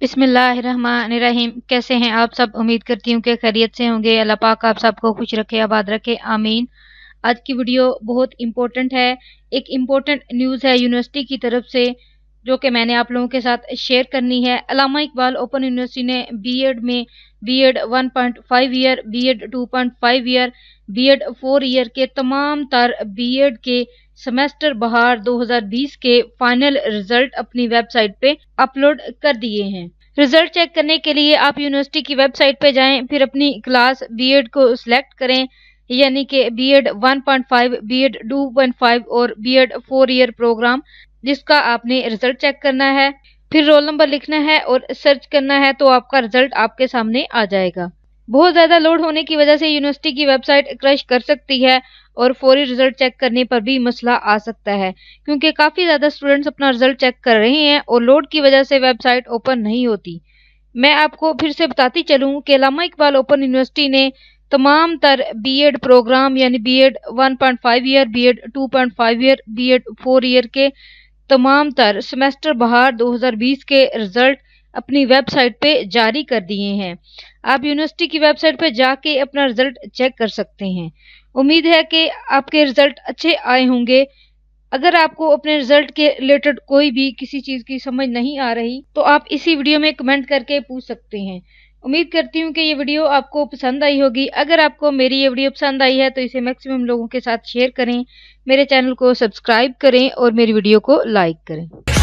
बिसमीम कैसे हैं आप सब उम्मीद करती हूँ कि खैरियत से होंगे अल्लाह पाक आप सबको खुश रखे आबाद रखे आमीन आज की वीडियो बहुत इम्पोर्टेंट है एक इम्पोर्टेंट न्यूज़ है यूनिवर्सिटी की तरफ से जो कि मैंने आप लोगों के साथ शेयर करनी है अलामा इकबाल ओपन यूनिवर्सिटी ने बीएड में B Ed 1.5 year B Ed 2.5 year B Ed 4 year के तमाम तर बीएड के सेमेस्टर बहार 2020 के फाइनल रिजल्ट अपनी वेबसाइट पे अपलोड कर दिए हैं रिजल्ट चेक करने के लिए आप यूनिवर्सिटी की वेबसाइट पे जाएं फिर अपनी क्लास बीएड को सिलेक्ट करें यानी कि एड टू पॉइंट फाइव और एड फोर ईयर प्रोग्राम जिसका आपने रिजल्ट चेक करना है फिर रोल नंबर लिखना है और सर्च करना है तो आपका रिजल्ट आपके सामने आ जाएगा बहुत ज्यादा लोड होने की वजह से यूनिवर्सिटी की वेबसाइट क्रश कर सकती है और फौरी रिजल्ट चेक करने पर भी मसला आ सकता है क्योंकि काफी ज्यादा स्टूडेंट्स अपना रिजल्ट चेक कर रहे हैं और लोड की वजह से वेबसाइट ओपन नहीं होती मैं आपको फिर से बताती चलूँ कि लामा इकबाल ओपन यूनिवर्सिटी ने तमाम तर एड प्रोग्राम यानी point five year point five year Ed four year के तमाम तर सेमेस्टर बहार 2020 के रिजल्ट अपनी वेबसाइट पे जारी कर दिए हैं आप यूनिवर्सिटी की वेबसाइट पे जाके अपना रिजल्ट चेक कर सकते हैं उम्मीद है कि आपके रिजल्ट अच्छे आए होंगे अगर आपको अपने रिजल्ट के रिलेटेड कोई भी किसी चीज़ की समझ नहीं आ रही तो आप इसी वीडियो में कमेंट करके पूछ सकते हैं उम्मीद करती हूँ कि ये वीडियो आपको पसंद आई होगी अगर आपको मेरी ये वीडियो पसंद आई है तो इसे मैक्सिमम लोगों के साथ शेयर करें मेरे चैनल को सब्सक्राइब करें और मेरी वीडियो को लाइक करें